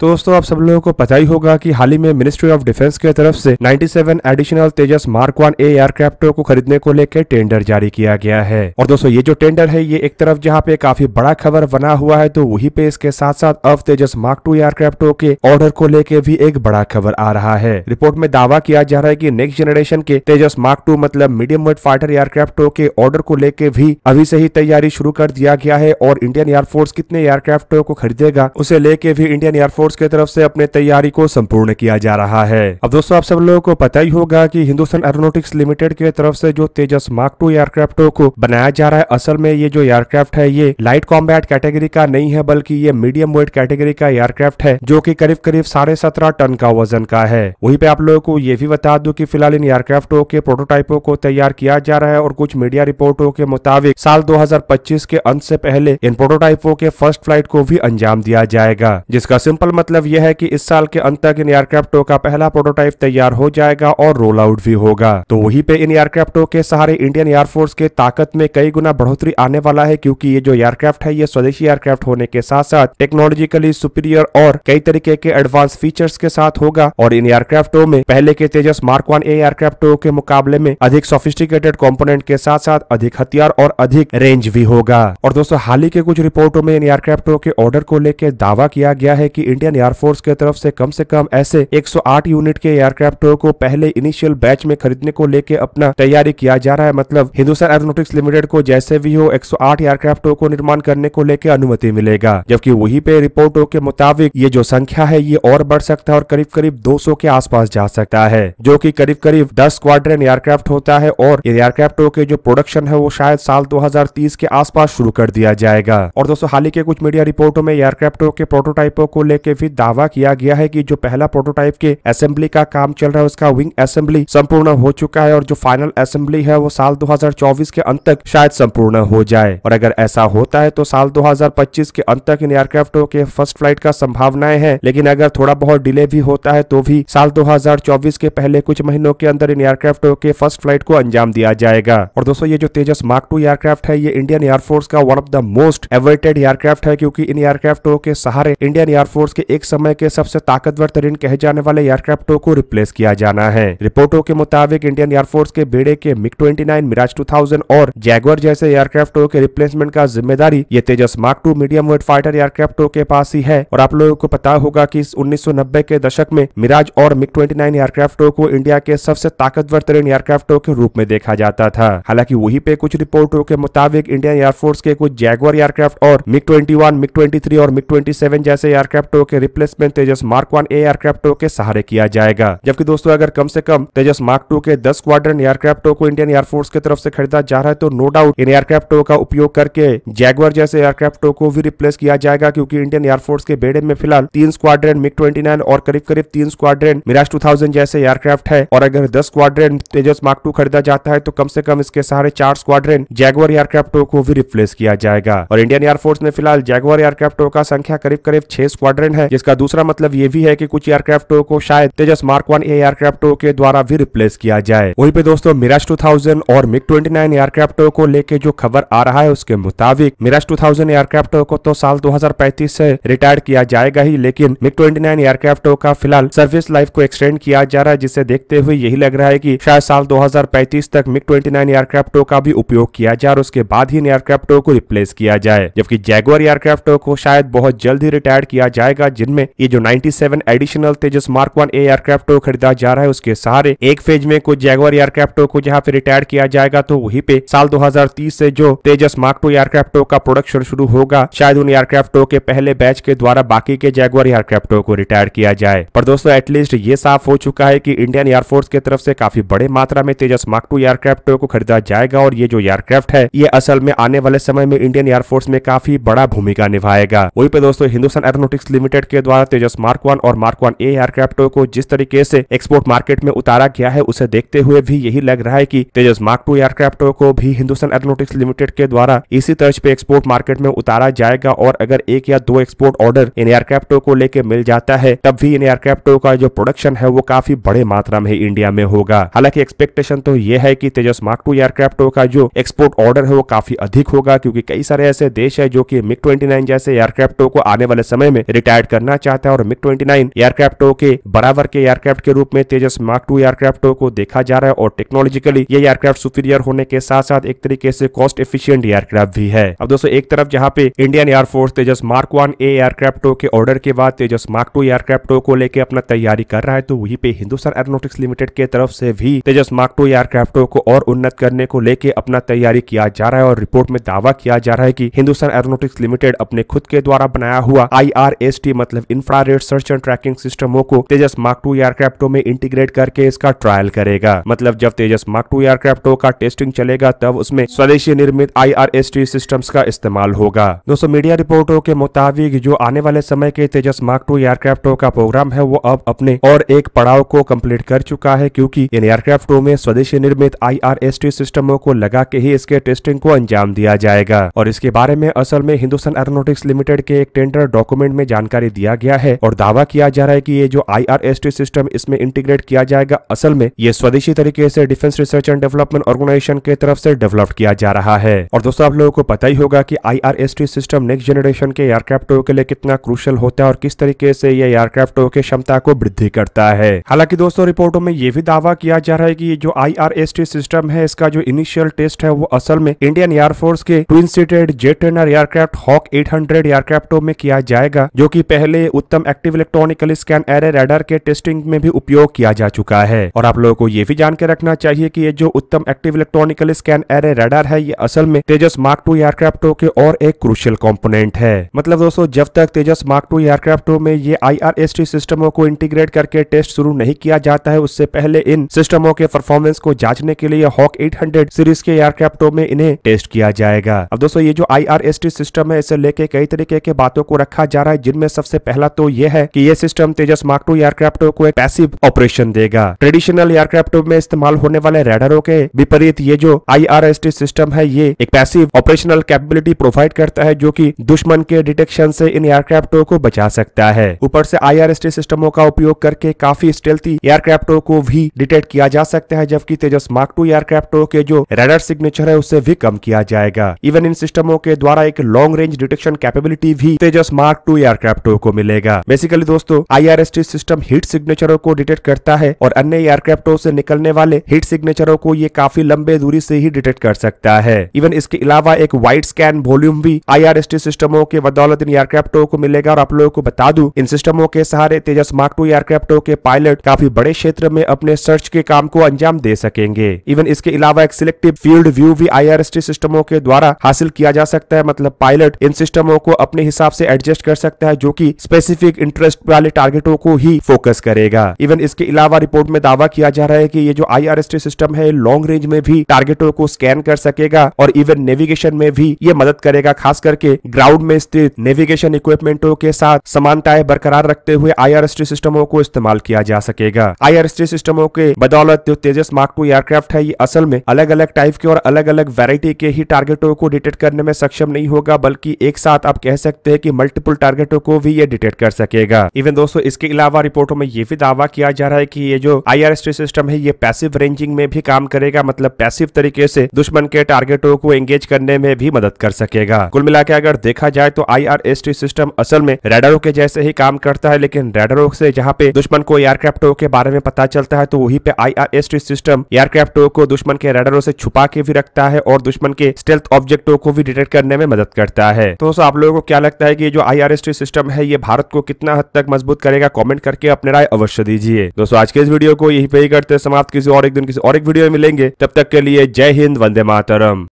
तो दोस्तों आप सब लोगों को पता ही होगा कि हाल ही में मिनिस्ट्री ऑफ डिफेंस की तरफ से 97 additional Tejas mark one A एयरक्राफ्टों को खरीदने को लेकर टेंडर जारी किया गया है और दोस्तों ये जो टेंडर है ये एक तरफ जहाँ पे काफी बड़ा खबर बना हुआ है तो वही पे इसके साथ साथ अब तेजस मार्क टू एयरक्राफ्टों के ऑर्डर को लेकर भी एक बड़ा खबर आ रहा है रिपोर्ट में दावा किया जा रहा है की नेक्स्ट जनरेशन के तेजस मार्क टू मतलब मीडियम वेट फाइटर एयरक्राफ्टों के ऑर्डर को लेकर भी अभी से ही तैयारी शुरू कर दिया गया है और इंडियन एयरफोर्स कितने एयरक्राफ्टों को खरीदेगा उसे लेके भी इंडियन एयरफोर्स फोर्स की तरफ से अपने तैयारी को संपूर्ण किया जा रहा है अब दोस्तों आप सब लोगों को पता ही होगा की हिंदुस्तान एरोनोटिक्स लिमिटेड की तरफ से जो तेजस मार्क टू एयरक्राफ्टों को बनाया जा रहा है असल में ये जो एयरक्राफ्ट है ये लाइट कॉम्बैट कैटेगरी का नहीं है बल्कि ये मीडियम वेट कैटेगरी का एयरक्राफ्ट है जो की करीब करीब साढ़े सत्रह टन का वजन का है वही पे आप लोगों को ये भी बता दू की फिलहाल इन एयरक्राफ्टों के प्रोटोटाइपों को तैयार किया जा रहा है और कुछ मीडिया रिपोर्टों के मुताबिक साल दो के अंत से पहले इन प्रोटोटाइपों के फर्स्ट फ्लाइट को भी अंजाम दिया जाएगा जिसका सिंपल मतलब यह है कि इस साल के अंत तक इन एयरक्राफ्टों का पहला प्रोटोटाइप तैयार हो जाएगा और रोल आउट भी होगा तो वही पे इन एयरक्राफ्टों के सहारे इंडियन एयरफोर्स के ताकत में कई गुना बढ़ोतरी आने वाला है क्यूँकी ये जो एयरक्राफ्ट है ये स्वदेशी एयरक्राफ्ट होने के साथ साथ टेक्नोलॉजिकली सुपीरियर और कई तरीके के एडवांस फीचर्स के साथ होगा और इन एयरक्राफ्टों में पहले के तेजस मार्क वन ए एयरक्राफ्टों के मुकाबले में अधिक सोफिस्टिकेटेड कंपोनेंट के साथ साथ अधिक हथियार और अधिक रेंज भी होगा और दोस्तों हाल ही के कुछ रिपोर्टों में इन एयरक्राफ्टों के ऑर्डर को लेकर दावा किया गया है की इंडिया इंडियन एयरफोर्स की तरफ से कम से कम ऐसे 108 यूनिट के एयरक्राफ्टों को पहले इनिशियल बैच में खरीदने को लेकर अपना तैयारी किया जा रहा है मतलब हिंदुस्तान एरोनोटिक्स लिमिटेड को जैसे भी हो एक एयरक्राफ्टों को निर्माण करने को लेकर अनुमति मिलेगा जबकि वही पे रिपोर्टों के मुताबिक ये जो संख्या है ये और बढ़ सकता है और करीब करीब दो के आसपास जा सकता है जो की करीब करीब दस स्क्वाड्रन एयरक्राफ्ट होता है और एयरक्राफ्टों के जो प्रोडक्शन है वो शायद साल दो के आसपास शुरू कर दिया जाएगा और दोस्तों हाल ही के कुछ मीडिया रिपोर्टों में एयरक्राफ्टों के प्रोटोटाइपों को लेकर भी दावा किया गया है कि जो पहला प्रोटोटाइप के असेंबली का काम चल रहा है उसका विंग असेंबली संपूर्ण हो चुका है और जो फाइनल असेंबली है वो साल 2024 के अंत तक शायद संपूर्ण हो जाए और अगर ऐसा होता है तो साल 2025 के अंत तक इन एयरक्राफ्टों के फर्स्ट फ्लाइट का संभावनाएं है लेकिन अगर थोड़ा बहुत डिले भी होता है तो भी साल दो के पहले कुछ महीनों के अंदर इन एयरक्राफ्टों के फर्स्ट फ्लाइट को अंजाम दिया जाएगा और दोस्तों ये जो तेजस मार्क टू एयरक्राफ्ट है ये इंडियन एयरफोर्स का one of the most awaited aircraft है क्योंकि इन एयरक्राफ्टों के सहारे इंडियन एयरफोर्स के एक समय के सबसे ताकतवर तरीन कहे जाने वाले एयरक्राफ्टों को रिप्लेस किया जाना है रिपोर्टों के मुताबिक इंडियन एयरफोर्स के बेड़े के ट्वेंटी 29, मिराज 2000 और जैगवर जैसे एयरक्राफ्टों के रिप्लेसमेंट का जिम्मेदारी ये Tejas mark two medium weight fighter एयरक्राफ्टों के पास ही है और आप लोगों को पता होगा की उन्नीस के दशक में मिराज और मिक ट्वेंटी एयरक्राफ्टों को इंडिया के सबसे ताकतवर तरीन एयरक्राफ्टों के रूप में देखा जाता था हालांकि वही पे कुछ रिपोर्टों के मुताबिक इंडियन एयरफोर्स के कुछ जैगवर एयरक्राफ्ट और मिक ट्वेंटी मिक ट्वेंटी और मिक ट्वेंटी जैसे एयरक्राफ्टो के रिप्लेसमेंट तेजस मार्क वन एयरक्राफ्टों के सहारे किया जाएगा जबकि दोस्तों अगर कम से कम तेजस मार्क टू के दस क्वार एयरक्राफ्टों को इंडियन एयरफोर्स की तरफ से खरीदा जा रहा है तो नो डाउट इन एयरक्राफ्टों का उपयोग करके जैगवर जैसे एयरक्राफ्टों को भी रिप्लेस किया जाएगा क्योंकि इंडियन एयरफोर्स के बेड़े में फिलहाल तीन स्क्वाड्रन मिग ट्वेंटी और करीब करीब तीन स्क्वाड्रन मिराज टू जैसे एयरक्राफ्ट है और अगर दस स्क्वाड्रन तेजस मार्क टू खरीदा जाता है तो कम से कम इसके सहारे चार स्क्वाड्रन जैगवर एयरक्राफ्टों को भी रिप्लेस किया जाएगा और इंडियन एयरफोर्स ने फिलहाल जैगवर एयरक्राफ्टों का संख्या करीब करीब छह स्क्वाड्रन है जिसका दूसरा मतलब ये भी है की कुछ एयरक्राफ्टों को शायद तेजस मार्क वन ए एयरक्राफ्टों के द्वारा भी रिप्लेस किया जाए वही पे दोस्तों मिराज 2000 और मिग 29 एयरक्राफ्टो को लेके जो खबर आ रहा है उसके मुताबिक मिराज 2000 एयरक्राफ्ट को तो साल 2035 से रिटायर किया जाएगा ही लेकिन मिग 29 एयरक्राफ्टो का फिलहाल सर्विस लाइफ को एक्सटेंड किया जा रहा है जिसे देखते हुए यही लग रहा है की शायद साल 2035 तक मिग नाइन एयरक्राफ्टों का भी उपयोग किया जाए और उसके बाद ही इन एयरक्राफ्टों को रिप्लेस किया जाए जबकि जैगवर एयरक्राफ्टों को शायद बहुत जल्द ही रिटायर किया जाएगा जाएगा जिनमें ये जो 97 additional Tejas mark one aircraft को खरीदा जा रहा है उसके सहारे एक फेज में कुछ जैगवर एयरक्राफ्टों को जहाँ पे रिटायर किया जाएगा तो वही पे साल दो से जो तेजस मार्क टू एयरक्राफ्टो का प्रोडक्शन शुरू होगा शायद उन एयरक्राफ्टो के पहले बैच के द्वारा बाकी के जैगवर एयरक्राफ्टो को रिटायर किया जाए पर दोस्तों एटलीस्ट ये साफ हो चुका है की इंडियन एयरफोर्स की तरफ से काफी बड़े मात्रा में तेजस मार्क टू एयरक्राफ्टों को खरीदा जाएगा और ये जो एयरक्राफ्ट है ये असल में आने वाले समय में इंडियन एयरफोर्स में काफी बड़ा भूमिका निभाएगा वही पे दोस्तों हिंदुस्तान एरोनोटिक्स लिमिटेड लिमिटेड के द्वारा तेजस मार्क वन और मार्क वन ए एयरक्राफ्ट को जिस तरीके से एक्सपोर्ट मार्केट में उतारा गया है उसे देखते हुए भी यही लग रहा है की तेजस मार्क टू एयरक्राफ्ट को भी हिंदुस्तान एरोनोटिक्स लिमिटेड के द्वारा इसी तर्ज पे एक्सपोर्ट मार्केट में उतारा जाएगा और अगर एक या दो एक्सपोर्ट ऑर्डर इन एयरक्राफ्ट को लेकर मिल जाता है तब भी इन एयरक्राफ्टों का जो प्रोडक्शन है वो काफी बड़े मात्रा में इंडिया में होगा हालांकि एक्सपेक्टेशन तो ये है की तेजस मार्क टू एयरक्राफ्ट का जो एक्सपोर्ट ऑर्डर है वो काफी अधिक होगा क्योंकि कई सारे ऐसे देश है जो की मिग ट्वेंटी जैसे एयरक्राफ्टों को आने वाले समय में रिटायर्ड करना चाहता है और मिक ट्वेंटी एयरक्राफ्टों के बराबर के एयरक्राफ्ट के रूप में तेजस मार्क टू एयरक्राफ्टों को देखा जा रहा है और टेक्नोलॉजिकली ये एयरक्राफ्ट सुपीरियर होने के साथ साथ एक तरीके से कॉस्ट एफिशिएंट एयरक्राफ्ट भी है अब दोस्तों एक तरफ जहाँ पे Indian air force Tejas mark one A एयरक्राफ्टों के ऑर्डर के बाद तेजस मार्क टू एयरक्राफ्टों को लेकर अपना तैयारी कर रहा है तो वहीं पे हिंदुस्तान एरोनोटिक्स लिमिटेड के तरफ से भी तेजस मार्क टू एयरक्राफ्टों को और उन्नत करने को लेकर अपना तैयारी किया जा रहा है और रिपोर्ट में दावा किया जा रहा है की हिंदुस्तान एरोनोटिक्स लिमिटेड अपने खुद के द्वारा बनाया हुआ आई मतलब इंफ्रारेड सर्च एंड ट्रैकिंग सिस्टमों को तेजस मार्क टू एयरक्राफ्टों में इंटीग्रेट करके इसका ट्रायल करेगा मतलब जब तेजस मार्क टू एयरक्राफ्टों का टेस्टिंग चलेगा तब उसमें स्वदेशी निर्मित आई आर एस टी का इस्तेमाल होगा दोस्तों मीडिया रिपोर्टों के मुताबिक जो आने वाले समय के तेजस मार्क टू एयरक्राफ्टों का प्रोग्राम है वो अब अपने और एक पड़ाव को कम्प्लीट कर चुका है क्यूँकी इन एयरक्राफ्टों में स्वदेशी निर्मित आई आर एस टी सिस्टमों को लगा के ही इसके टेस्टिंग को अंजाम दिया जाएगा और इसके बारे में असल में हिंदुस्तान एरोनोटिक्स लिमिटेड के एक टेंडर डॉक्यूमेंट में जानकारी जानकारी दिया गया है और दावा किया जा रहा है कि ये जो आईआरएसटी सिस्टम इसमें इंटीग्रेट किया जाएगा असल में ये स्वदेशी तरीके से defence research and development organisation के तरफ से डेवलप किया जा रहा है और दोस्तों आप लोगों को पता ही होगा की आईआरएसटी सिस्टम नेक्स्ट जनरेशन के एयरक्राफ्टों के लिए कितना क्रूशल होता है और किस तरीके से ये एयरक्राफ्टों की क्षमता को वृद्धि करता है हालांकि दोस्तों रिपोर्टों में ये भी दावा किया जा रहा है की जो आईआरएसटी सिस्टम है इसका जो इनिशियल टेस्ट है वो असल में इंडियन एयरफोर्स के twin seated jet trainer aircraft Hawk 800 एयरक्राफ्टों में किया जाएगा जो की पहले Uttam active electronical scan array radar के टेस्टिंग में भी उपयोग किया जा चुका है और आप लोगों को ये भी जान के रखना चाहिए कि ये जो Uttam active electronical scan array radar है ये असल में तेजस मार्क टू एयरक्राफ्टो के और एक क्रुशियल कॉम्पोनेंट है मतलब दोस्तों जब तक तेजस मार्क टू एयरक्राफ्टो में ये आई सिस्टमों को इंटीग्रेट करके टेस्ट शुरू नहीं किया जाता है उससे पहले इन सिस्टमों के परफॉर्मेंस को जांचने के लिए हॉक 800 सीरीज के एयरक्राफ्टों में इन्हें टेस्ट किया जाएगा अब दोस्तों ये जो आई सिस्टम है इसे लेके कई तरीके के बातों को रखा जा रहा है जिनमें सबसे पहला तो यह है कि यह system Tejas mark two aircraft को एक पैसिव ऑपरेशन देगा ट्रेडिशनल एयरक्राफ्ट में इस्तेमाल होने वाले रेडरों के विपरीत ये जो आई सिस्टम है ये एक पैसिव ऑपरेशनल कैपेबिलिटी प्रोवाइड करता है जो की दुश्मन के डिटेक्शन से इन एयरक्राफ्टों को बचा सकता है ऊपर से आई सिस्टमों का उपयोग करके काफी स्टेल्थी एयरक्राफ्टों को भी डिटेक्ट किया जा सकता है जबकि तेजस मार्क टू एयरक्राफ्टों के जो रेडर सिग्नेचर है उससे भी कम किया जाएगा इवन इन सिस्टमों के द्वारा एक लॉन्ग रेंज डिटेक्शन कैपेबिलिटी भी तेजस मार्क टू एयरक्राफ्ट पार्टों को मिलेगा बेसिकली दोस्तों आई सिस्टम हीट सिग्नेचरों को डिटेक्ट करता है और अन्य एयरक्राफ्ट से निकलने वाले हीट सिग्नेचरों को ये काफी लंबे दूरी से ही डिटेक्ट कर सकता है इवन इसके अलावा एक वाइट स्कैन वॉल्यूम भी आई सिस्टमों के बदौलत इन एयरक्राफ्टों को मिलेगा और आप लोगों को बता दू इन सिस्टमों के सहारे तेजस मार्क टू एयरक्राफ्टों के पायलट काफी बड़े क्षेत्र में अपने सर्च के काम को अंजाम दे सकेंगे इवन इसके अलावा एक सिलेक्टिव फील्ड व्यू भी आई सिस्टमों के द्वारा हासिल किया जा सकता है मतलब पायलट इन सिस्टमों को अपने हिसाब से एडजस्ट कर सकता है जो कि स्पेसिफिक इंटरेस्ट वाले टारगेटों को ही फोकस करेगा इवन इसके अलावा रिपोर्ट में दावा किया जा रहा है कि ये जो आई सिस्टम है लॉन्ग रेंज में भी टारगेटों को स्कैन कर सकेगा और इवन नेविगेशन में भी ये मदद करेगा खास करके ग्राउंड में स्थित नेविगेशन इक्विपमेंटों के साथ समानताएं बरकरार रखते हुए आई सिस्टमों को इस्तेमाल किया जा सकेगा आई सिस्टमों के बदौलत जो तेजस मार्क टू एयरक्राफ्ट है ये असल में अलग अलग टाइप के और अलग अलग वेराइटी के ही टारगेटों को डिटेक्ट करने में सक्षम नहीं होगा बल्कि एक साथ आप कह सकते हैं कि मल्टीपल टारगेटों को भी ये डिटेक्ट कर सकेगा इवन दोस्तों इसके अलावा रिपोर्टों में ये भी दावा किया जा रहा है की ये जो आई सिस्टम है ये पैसिव रेंजिंग में भी काम करेगा मतलब पैसिव तरीके से दुश्मन के टारगेटों को एंगेज करने में भी मदद कर सकेगा कुल मिला के अगर देखा जाए तो आई सिस्टम असल में रेडरों के जैसे ही काम करता है लेकिन रेडरों से जहाँ पे दुश्मन को एयरक्राफ्टों के बारे में पता चलता है तो वहीं पे आई सिस्टम एयरक्राफ्टों को दुश्मन के रेडरों से छुपा के भी रखता है और दुश्मन के स्टेल्थ ऑब्जेक्टों को भी डिटेक्ट करने में मदद करता है तो आप लोगों को क्या लगता है की जो आई सिस्टम है है ये भारत को कितना हद तक मजबूत करेगा कॉमेंट करके अपने राय अवश्य दीजिए दोस्तों आज के इस वीडियो को यही पे ही करते समाप्त किसी और एक दिन किसी और एक वीडियो में मिलेंगे तब तक के लिए जय हिंद वंदे मातरम